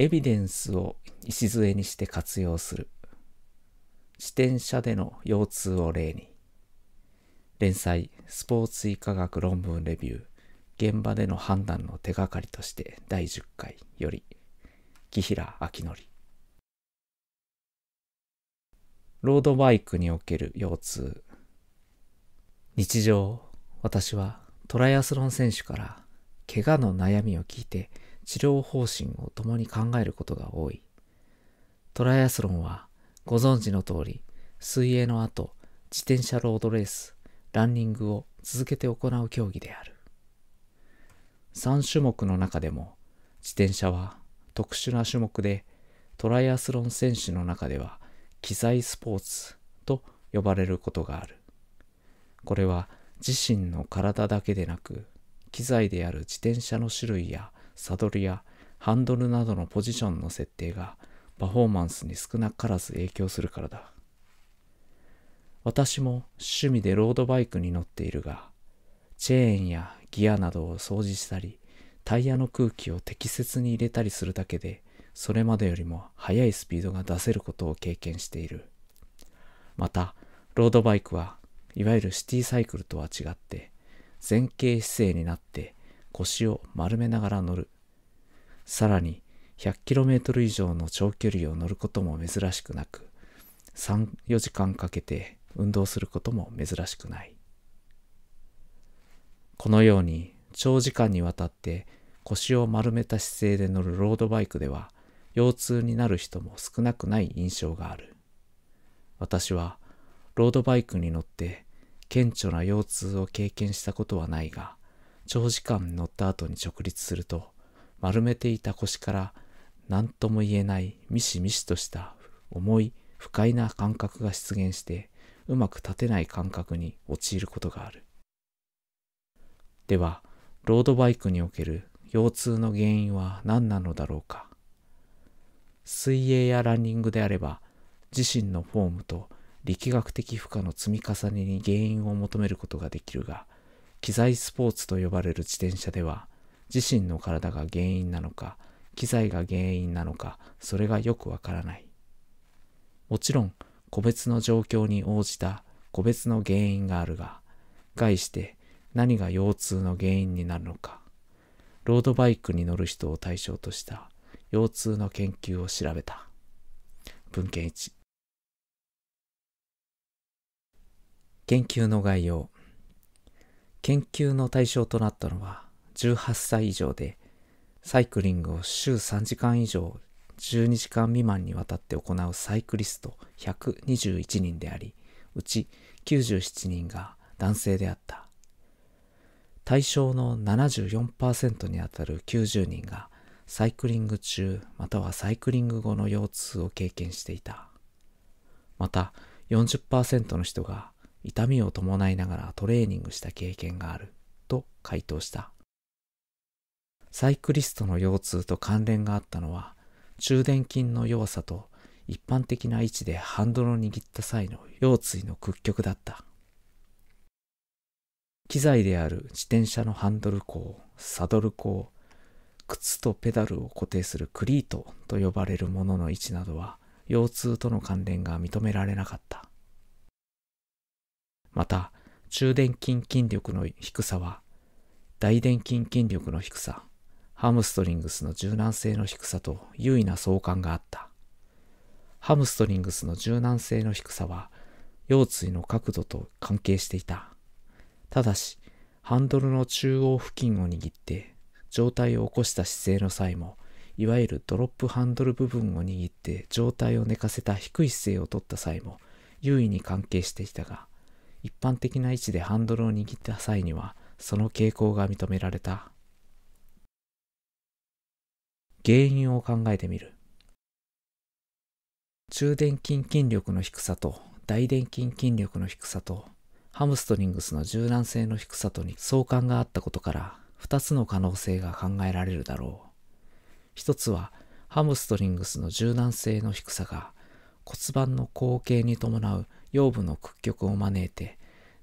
エビデンスを礎にして活用する。自転車での腰痛を例に。連載、スポーツ医科学論文レビュー、現場での判断の手がかりとして第10回より、木平明則。ロードバイクにおける腰痛。日常、私はトライアスロン選手から怪我の悩みを聞いて、治療方針を共に考えることが多い。トライアスロンはご存知の通り、水泳の後、自転車ロードレース、ランニングを続けて行う競技である。3種目の中でも、自転車は特殊な種目で、トライアスロン選手の中では、機材スポーツと呼ばれることがある。これは自身の体だけでなく、機材である自転車の種類やサドルやハンドルなどのポジションの設定がパフォーマンスに少なからず影響するからだ。私も趣味でロードバイクに乗っているが、チェーンやギアなどを掃除したり、タイヤの空気を適切に入れたりするだけで、それまでよりも速いスピードが出せることを経験している。また、ロードバイクはいわゆるシティサイクルとは違って、前傾姿勢になって腰を丸めながら乗る。さらに 100km 以上の長距離を乗ることも珍しくなく、3、4時間かけて運動することも珍しくない。このように長時間にわたって腰を丸めた姿勢で乗るロードバイクでは腰痛になる人も少なくない印象がある。私はロードバイクに乗って顕著な腰痛を経験したことはないが長時間乗った後に直立すると丸めていた腰から何とも言えないミシミシとした重い不快な感覚が出現してうまく立てない感覚に陥ることがあるではロードバイクにおける腰痛の原因は何なのだろうか水泳やランニングであれば自身のフォームと力学的負荷の積み重ねに原因を求めることができるが機材スポーツと呼ばれる自転車では自身の体が原因なのか機材が原因なのかそれがよくわからないもちろん個別の状況に応じた個別の原因があるが概して何が腰痛の原因になるのかロードバイクに乗る人を対象とした腰痛の研究を調べた文献1研究の概要研究の対象となったのは18歳以上でサイクリングを週3時間以上12時間未満にわたって行うサイクリスト121人でありうち97人が男性であった対象の74%にあたる90人がサイクリング中またはサイクリング後の腰痛を経験していたまた40%の人が痛みを伴いながらトレーニングした経験があると回答したサイクリストの腰痛と関連があったのは中殿筋の弱さと一般的な位置でハンドルを握った際の腰椎の屈曲だった機材である自転車のハンドル鋼サドル鋼靴とペダルを固定するクリートと呼ばれるものの位置などは腰痛との関連が認められなかったまた中殿筋筋力の低さは大殿筋筋力の低さハムストリングスの柔軟性の低さと優位な相関があったハムストリングスの柔軟性の低さは腰椎の角度と関係していたただしハンドルの中央付近を握って上体を起こした姿勢の際もいわゆるドロップハンドル部分を握って上体を寝かせた低い姿勢をとった際も優位に関係していたが一般的な位置でハンドルを握った際にはその傾向が認められた原因を考えてみる中殿筋筋力の低さと大殿筋筋力の低さとハムストリングスの柔軟性の低さとに相関があったことから2つの可能性が考えられるだろう1つはハムストリングスの柔軟性の低さが骨盤の後傾に伴う腰部の屈曲を招いて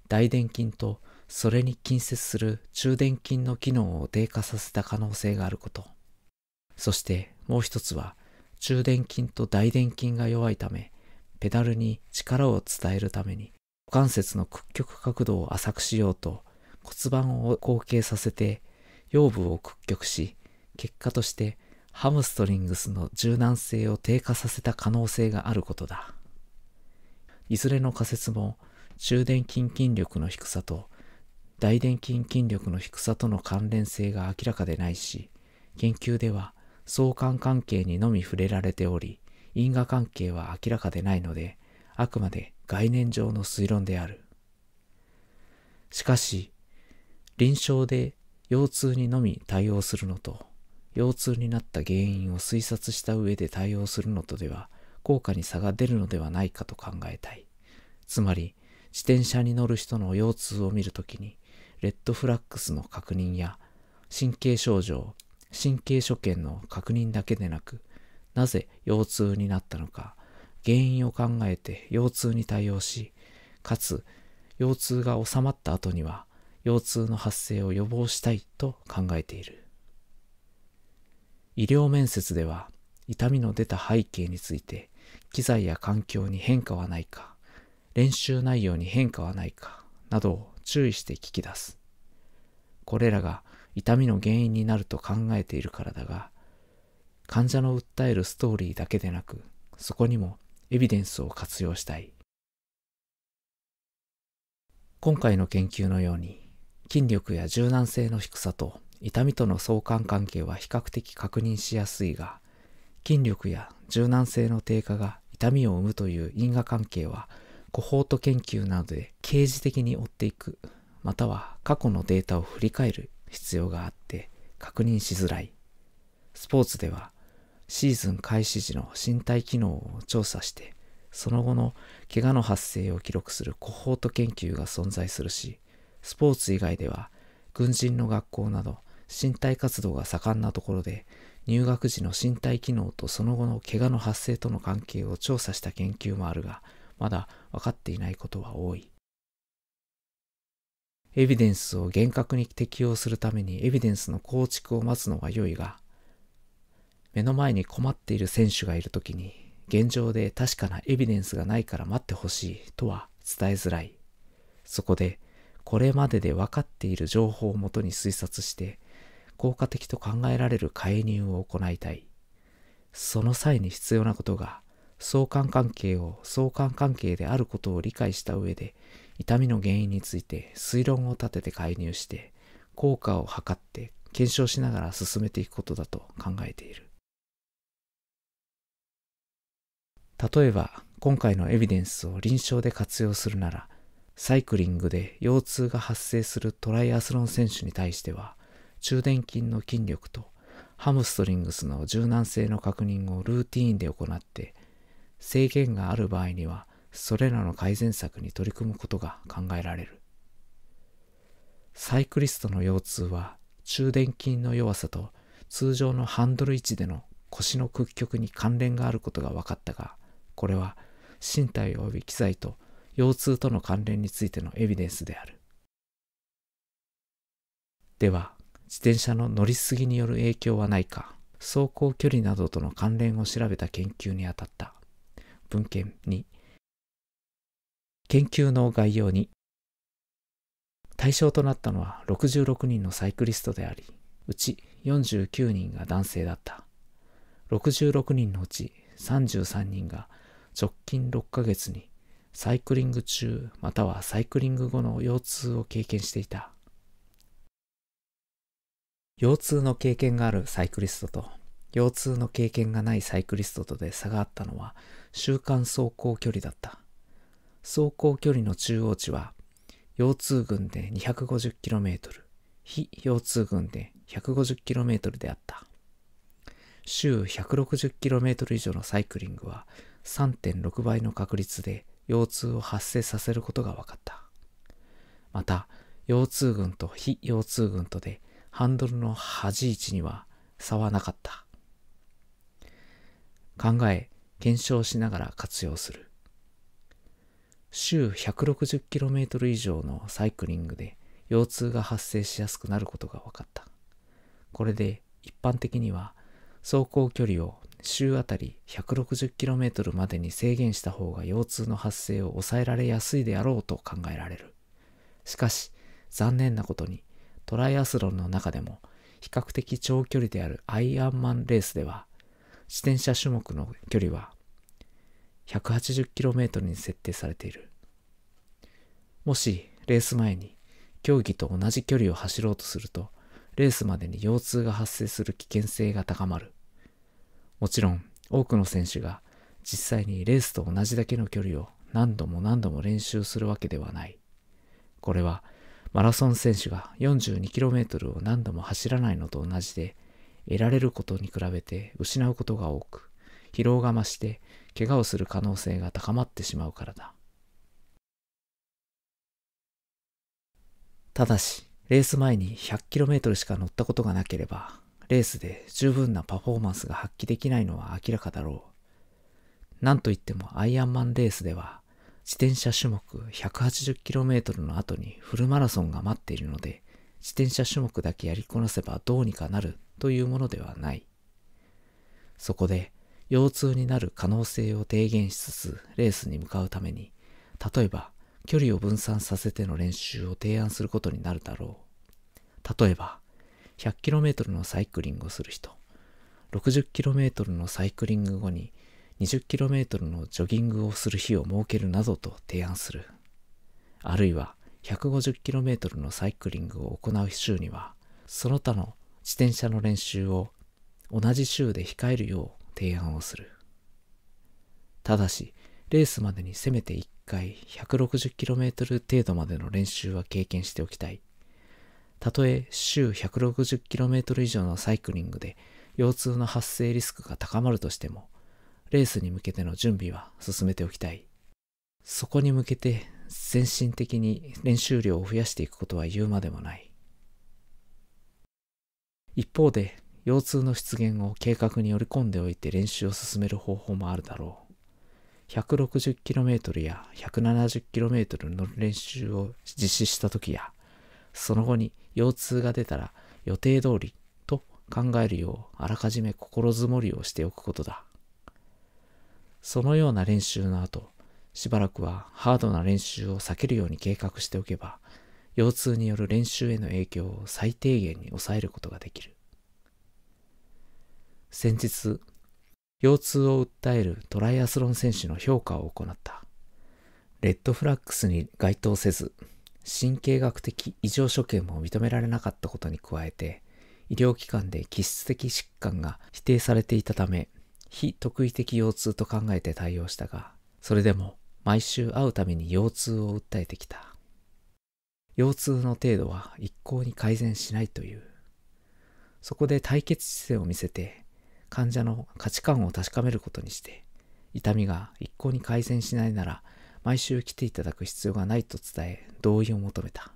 大臀筋とそれに近接する中殿筋の機能を低下させた可能性があることそしてもう一つは中殿筋と大殿筋が弱いためペダルに力を伝えるために股関節の屈曲角度を浅くしようと骨盤を後傾させて腰部を屈曲し結果としてハムストリングスの柔軟性を低下させた可能性があることだ。いずれの仮説も中殿筋筋力の低さと大殿筋筋力の低さとの関連性が明らかでないし研究では相関関係にのみ触れられており因果関係は明らかでないのであくまで概念上の推論であるしかし臨床で腰痛にのみ対応するのと腰痛になった原因を推察した上で対応するのとでは効果に差が出るのではないかと考えたいつまり自転車に乗る人の腰痛を見るときにレッドフラックスの確認や神経症状神経所見の確認だけでなくなぜ腰痛になったのか原因を考えて腰痛に対応しかつ腰痛が治まった後には腰痛の発生を予防したいと考えている医療面接では痛みの出た背景について機材や環境に変化はないか練習内容に変化はないかなどを注意して聞き出すこれらが痛みの原因になると考えているからだが患者の訴えるストーリーだけでなくそこにもエビデンスを活用したい今回の研究のように筋力や柔軟性の低さと痛みとの相関関係は比較的確認しやすいが筋力や柔軟性の低下が痛みを生むという因果関係はコホート研究などで刑事的に追っていくまたは過去のデータを振り返る必要があって確認しづらいスポーツではシーズン開始時の身体機能を調査してその後の怪我の発生を記録するコホート研究が存在するしスポーツ以外では軍人の学校など身体活動が盛んなところで、入学時の身体機能とその後の怪我の発生との関係を調査した研究もあるが、まだ分かっていないことは多い。エビデンスを厳格に適用するためにエビデンスの構築を待つのが良いが、目の前に困っている選手がいる時に、現状で確かなエビデンスがないから待ってほしいとは伝えづらい。そこで、これまでで分かっている情報をもとに推察して、効果的と考えられる介入を行いたい。その際に必要なことが、相関関係を相関関係であることを理解した上で、痛みの原因について推論を立てて介入して、効果を測って検証しながら進めていくことだと考えている。例えば、今回のエビデンスを臨床で活用するなら、サイクリングで腰痛が発生するトライアスロン選手に対しては、中殿筋の筋力とハムストリングスの柔軟性の確認をルーティーンで行って制限がある場合にはそれらの改善策に取り組むことが考えられるサイクリストの腰痛は中殿筋の弱さと通常のハンドル位置での腰の屈曲に関連があることが分かったがこれは身体及び機材と腰痛との関連についてのエビデンスであるでは自転車の乗りすぎによる影響はないか走行距離などとの関連を調べた研究にあたった文献2研究の概要に対象となったのは66人のサイクリストでありうち49人が男性だった66人のうち33人が直近6ヶ月にサイクリング中またはサイクリング後の腰痛を経験していた腰痛の経験があるサイクリストと腰痛の経験がないサイクリストとで差があったのは週間走行距離だった走行距離の中央値は腰痛群で 250km 非腰痛群で 150km であった週 160km 以上のサイクリングは3.6倍の確率で腰痛を発生させることが分かったまた腰痛群と非腰痛群とでハンドルの端位置には差はなかった。考え、検証しながら活用する。週 160km 以上のサイクリングで腰痛が発生しやすくなることが分かった。これで一般的には走行距離を週あたり 160km までに制限した方が腰痛の発生を抑えられやすいであろうと考えられる。しかし残念なことにトライアスロンの中でも比較的長距離であるアイアンマンレースでは自転車種目の距離は 180km に設定されているもしレース前に競技と同じ距離を走ろうとするとレースまでに腰痛が発生する危険性が高まるもちろん多くの選手が実際にレースと同じだけの距離を何度も何度も練習するわけではないこれはマラソン選手が 42km を何度も走らないのと同じで、得られることに比べて失うことが多く、疲労が増して怪我をする可能性が高まってしまうからだ。ただし、レース前に 100km しか乗ったことがなければ、レースで十分なパフォーマンスが発揮できないのは明らかだろう。なんといってもアイアンマンレースでは、自転車種目 180km の後にフルマラソンが待っているので、自転車種目だけやりこなせばどうにかなるというものではない。そこで、腰痛になる可能性を低減しつつレースに向かうために、例えば距離を分散させての練習を提案することになるだろう。例えば、100km のサイクリングをする人、60km のサイクリング後に 20km のジョギングをする日を設けるなどと提案する。あるいは 150km のサイクリングを行う週には、その他の自転車の練習を同じ週で控えるよう提案をする。ただし、レースまでにせめて1回 160km 程度までの練習は経験しておきたい。たとえ週 160km 以上のサイクリングで腰痛の発生リスクが高まるとしても、レースに向けての準備は進めておきたい。そこに向けて全身的に練習量を増やしていくことは言うまでもない。一方で、腰痛の出現を計画に織り込んでおいて練習を進める方法もあるだろう。160km や 170km の練習を実施した時や、その後に腰痛が出たら予定通りと考えるようあらかじめ心づもりをしておくことだ。そのような練習の後、しばらくはハードな練習を避けるように計画しておけば、腰痛による練習への影響を最低限に抑えることができる。先日、腰痛を訴えるトライアスロン選手の評価を行った。レッドフラックスに該当せず、神経学的異常所見も認められなかったことに加えて、医療機関で気質的疾患が否定されていたため、非特異的腰痛と考えて対応したが、それでも毎週会うために腰痛を訴えてきた。腰痛の程度は一向に改善しないという。そこで対決姿勢を見せて、患者の価値観を確かめることにして、痛みが一向に改善しないなら、毎週来ていただく必要がないと伝え、同意を求めた。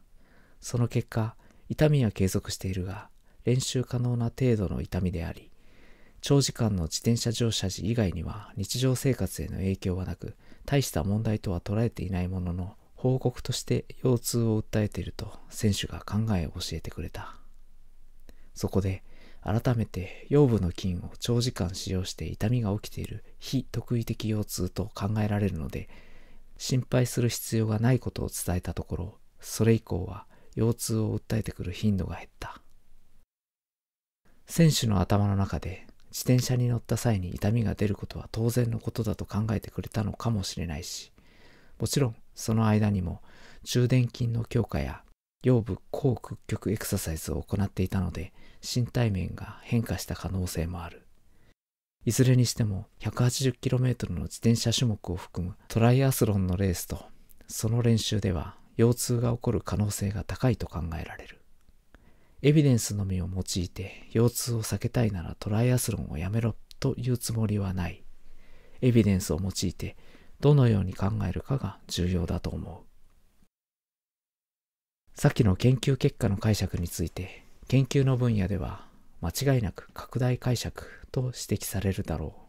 その結果、痛みは継続しているが、練習可能な程度の痛みであり、長時間の自転車乗車時以外には日常生活への影響はなく大した問題とは捉えていないものの報告として腰痛を訴えていると選手が考えを教えてくれたそこで改めて腰部の筋を長時間使用して痛みが起きている非特異的腰痛と考えられるので心配する必要がないことを伝えたところそれ以降は腰痛を訴えてくる頻度が減った選手の頭の中で自転車に乗った際に痛みが出ることは当然のことだと考えてくれたのかもしれないしもちろんその間にも中殿筋の強化や腰部後屈曲エクササイズを行っていたので身体面が変化した可能性もあるいずれにしても 180km の自転車種目を含むトライアスロンのレースとその練習では腰痛が起こる可能性が高いと考えられるエビデンスのみを用いて腰痛を避けたいならトライアスロンをやめろというつもりはない。エビデンスを用いてどのように考えるかが重要だと思う。さっきの研究結果の解釈について研究の分野では間違いなく拡大解釈と指摘されるだろう。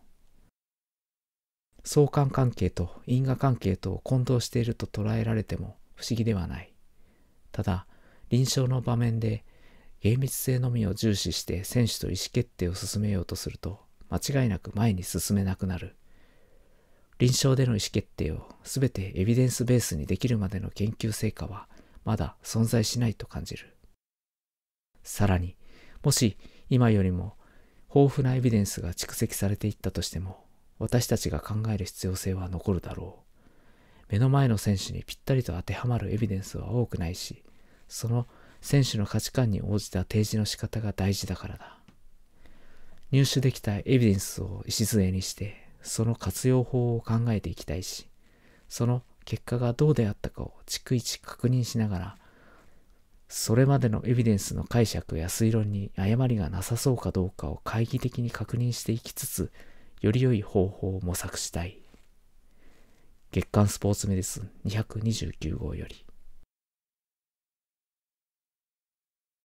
相関関係と因果関係とを混同していると捉えられても不思議ではない。ただ臨床の場面で厳密性のみを重視して選手と意思決定を進めようとすると間違いなく前に進めなくなる臨床での意思決定を全てエビデンスベースにできるまでの研究成果はまだ存在しないと感じるさらにもし今よりも豊富なエビデンスが蓄積されていったとしても私たちが考える必要性は残るだろう目の前の選手にぴったりと当てはまるエビデンスは多くないしその選手の価値観に応じた提示の仕方が大事だからだ入手できたエビデンスを礎にしてその活用法を考えていきたいしその結果がどうであったかを逐一確認しながらそれまでのエビデンスの解釈や推論に誤りがなさそうかどうかを懐疑的に確認していきつつより良い方法を模索したい月刊スポーツメディスン229号より